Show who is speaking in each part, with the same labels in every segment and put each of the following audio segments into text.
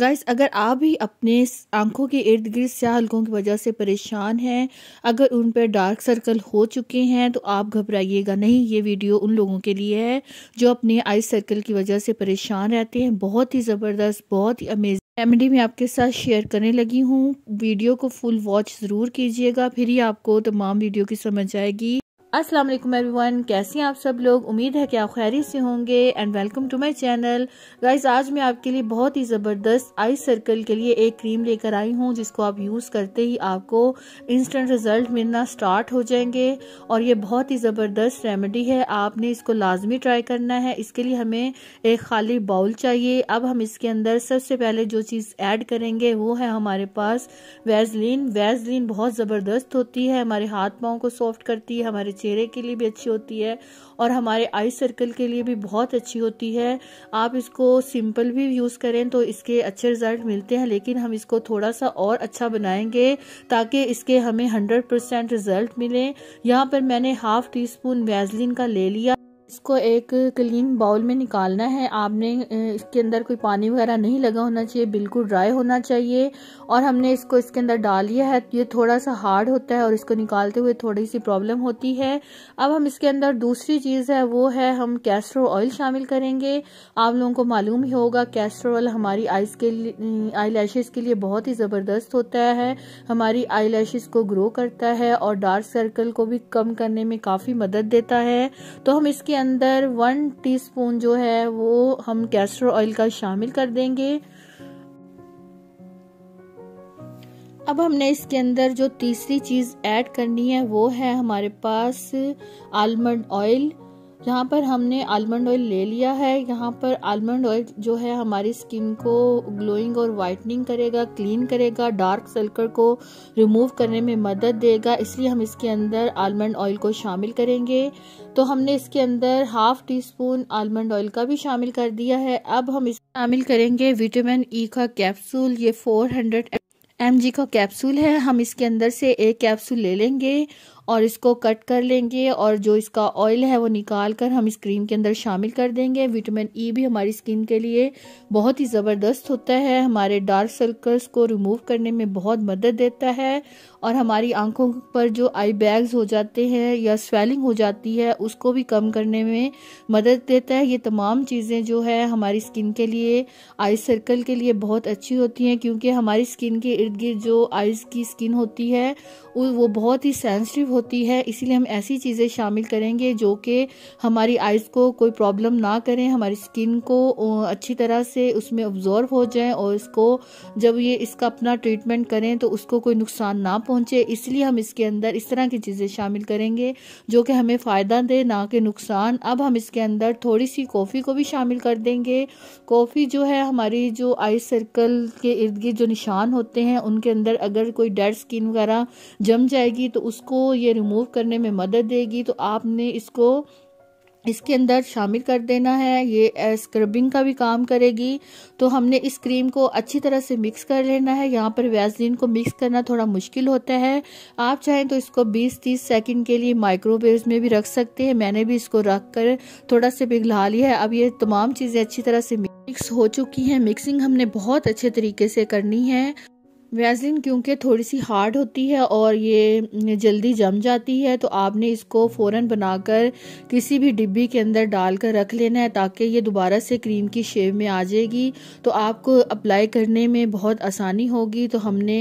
Speaker 1: guys अगर आप भी अपने आंखों के इर्द गिर्द स्या हल्कों की वजह से परेशान हैं अगर उन पर डार्क सर्कल हो चुके हैं तो आप घबराइएगा नहीं ये वीडियो उन लोगों के लिए है जो अपने आई सर्कल की वजह से परेशान रहते हैं बहुत ही ज़बरदस्त बहुत ही अमेजिंग रेमेडी मैं आपके साथ शेयर करने लगी हूँ वीडियो को फुल वॉच ज़रूर कीजिएगा फिर ही आपको तमाम वीडियो की समझ आएगी अस्सलाम वालेकुम एवरीवन कैसे हैं आप सब लोग उम्मीद है कि आप खैरी से होंगे and welcome to my channel guys आज मैं आपके लिए बहुत ही ज़बरदस्त आई सर्कल के लिए एक क्रीम लेकर आई हूं जिसको आप यूज़ करते ही आपको इंस्टेंट रिजल्ट मिलना स्टार्ट हो जाएंगे और ये बहुत ही ज़बरदस्त रेमेडी है आपने इसको लाजमी ट्राई करना है इसके लिए हमें एक खाली बाउल चाहिए अब हम इसके अंदर सबसे पहले जो चीज़ ऐड करेंगे वो है हमारे पास वैजलिन वैजलिन बहुत ज़बरदस्त होती है हमारे हाथ पाँव को सॉफ्ट करती है हमारे चेहरे के लिए भी अच्छी होती है और हमारे आई सर्कल के लिए भी बहुत अच्छी होती है आप इसको सिंपल भी यूज़ करें तो इसके अच्छे रिजल्ट मिलते हैं लेकिन हम इसको थोड़ा सा और अच्छा बनाएंगे ताकि इसके हमें हंड्रेड परसेंट रिजल्ट मिले यहाँ पर मैंने हाफ टी स्पून वैजलिन का ले लिया इसको एक क्लीन बाउल में निकालना है आपने इसके अंदर कोई पानी वगैरह नहीं लगा होना चाहिए बिल्कुल ड्राई होना चाहिए और हमने इसको इसके अंदर डाल लिया है ये थोड़ा सा हार्ड होता है और इसको निकालते हुए थोड़ी सी प्रॉब्लम होती है अब हम इसके अंदर दूसरी चीज़ है वो है हम कैस्ट्रो ऑयल शामिल करेंगे आप लोगों को मालूम ही होगा कैस्ट्रो ऑयल हमारी आइज के लिए आई के लिए बहुत ही ज़बरदस्त होता है हमारी आई को ग्रो करता है और डार्क सर्कल को भी कम करने में काफ़ी मदद देता है तो हम इसके अंदर वन टीस्पून जो है वो हम कैस्टर ऑयल का शामिल कर देंगे अब हमने इसके अंदर जो तीसरी चीज़ ऐड करनी है वो है हमारे पास आलमंड ऑयल यहाँ पर हमने आलमंड ऑयल ले लिया है यहाँ पर आलमंड ऑयल जो है हमारी स्किन को ग्लोइंग और वाइटनिंग करेगा क्लीन करेगा डार्क सर्कल को रिमूव करने में मदद देगा इसलिए हम इसके अंदर आलमंड ऑयल को शामिल करेंगे तो हमने इसके अंदर half teaspoon almond oil का भी शामिल कर दिया है अब हम इस शामिल करेंगे विटामिन ई e का कैप्सूल ये हंड्रेड एम जी का कैप्सूल है हम इसके अंदर से एक कैप्सूल ले लेंगे और इसको कट कर लेंगे और जो इसका ऑयल है वो निकाल कर हम इस क्रीम के अंदर शामिल कर देंगे विटामिन ई e भी हमारी स्किन के लिए बहुत ही ज़बरदस्त होता है हमारे डार्क सर्कल्स को रिमूव करने में बहुत मदद देता है और हमारी आंखों पर जो आई बैग्स हो जाते हैं या स्वेलिंग हो जाती है उसको भी कम करने में मदद देता है ये तमाम चीज़ें जो है हमारी स्किन के लिए आई सर्कल के लिए बहुत अच्छी होती हैं क्योंकि हमारी स्किन के इर्द गिर्द जो आइज़ की स्किन होती है वो बहुत ही सेंसिटिव हो होती है इसीलिए हम ऐसी चीज़ें शामिल करेंगे जो कि हमारी आइज़ को कोई प्रॉब्लम ना करें हमारी स्किन को अच्छी तरह से उसमें ऑब्जॉर्व हो जाए और इसको जब ये इसका अपना ट्रीटमेंट करें तो उसको कोई नुकसान ना पहुँचे इसलिए हम इसके अंदर इस तरह की चीज़ें शामिल करेंगे जो कि हमें फ़ायदा दे ना कि नुकसान अब हम इसके अंदर थोड़ी सी कॉफ़ी को भी शामिल कर देंगे कॉफ़ी जो है हमारी जो आई सर्कल के इर्द गिर्द जो निशान होते हैं उनके अंदर अगर कोई डेड स्किन वगैरह जम जाएगी तो उसको ये रिमूव करने में मदद देगी तो आपने इसको इसके अंदर शामिल कर देना है ये स्क्रबिंग का भी काम करेगी तो हमने इस क्रीम को अच्छी तरह से मिक्स कर लेना है यहाँ पर वैसलिन को मिक्स करना थोड़ा मुश्किल होता है आप चाहें तो इसको 20-30 सेकंड के लिए माइक्रोवेव में भी रख सकते हैं मैंने भी इसको रख कर थोड़ा से पिघला लिया है अब ये तमाम चीज़ें अच्छी तरह से मिक्स हो चुकी हैं मिक्सिंग हमने बहुत अच्छे तरीके से करनी है वैसलिन क्योंकि थोड़ी सी हार्ड होती है और ये जल्दी जम जाती है तो आपने इसको फ़ौरन बनाकर किसी भी डिब्बी के अंदर डाल कर रख लेना है ताकि ये दोबारा से क्रीम की शेव में आ जाएगी तो आपको अप्लाई करने में बहुत आसानी होगी तो हमने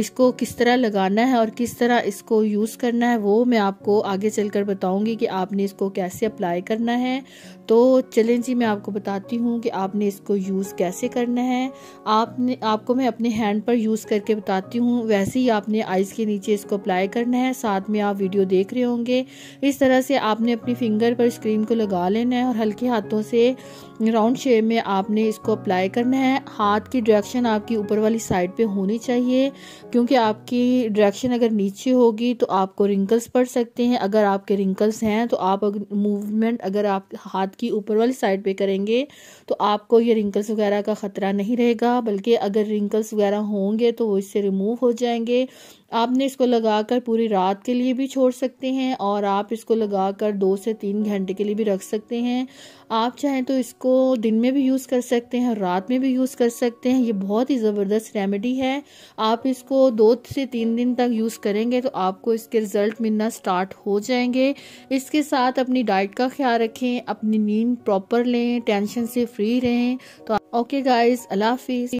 Speaker 1: इसको किस तरह लगाना है और किस तरह इसको यूज़ करना है वो मैं आपको आगे चल कर बताऊँगी कि आपने इसको कैसे अप्लाई करना है तो चलें जी मैं आपको बताती हूँ कि आपने इसको यूज़ कैसे करना है आपने आपको मैं अपने हैंड पर यूज़ यूज़ करके बताती हूँ वैसे ही आपने आइज़ के नीचे इसको अप्लाई करना है साथ में आप वीडियो देख रहे होंगे इस तरह से आपने अपनी फिंगर पर स्क्रीन को लगा लेना है और हल्के हाथों से राउंड शेप में आपने इसको अप्लाई करना है हाथ की डायरेक्शन आपकी ऊपर वाली साइड पे होनी चाहिए क्योंकि आपकी डायरेक्शन अगर नीचे होगी तो आपको रिंकल्स पड़ सकते हैं अगर आपके रिंकल्स हैं तो आप मूवमेंट अगर आप हाथ की ऊपर वाली साइड पे करेंगे तो आपको ये रिंकल्स वगैरह का ख़तरा नहीं रहेगा बल्कि अगर रिंकल्स वगैरह होंगे है तो वो इससे रिमूव हो जाएंगे आपने इसको लगाकर पूरी रात के लिए भी छोड़ सकते हैं और आप इसको लगाकर दो से तीन घंटे के लिए भी रख सकते हैं आप चाहें तो इसको दिन में भी यूज़ कर सकते हैं रात में भी यूज़ कर सकते हैं ये बहुत ही ज़बरदस्त रेमेडी है आप इसको दो से तीन दिन तक यूज़ करेंगे तो आपको इसके रिज़ल्ट मिलना स्टार्ट हो जाएंगे इसके साथ अपनी डाइट का ख्याल रखें अपनी नींद प्रॉपर लें टेंशन से फ्री रहें तो ओके गाइज अल्लाह हाफिज़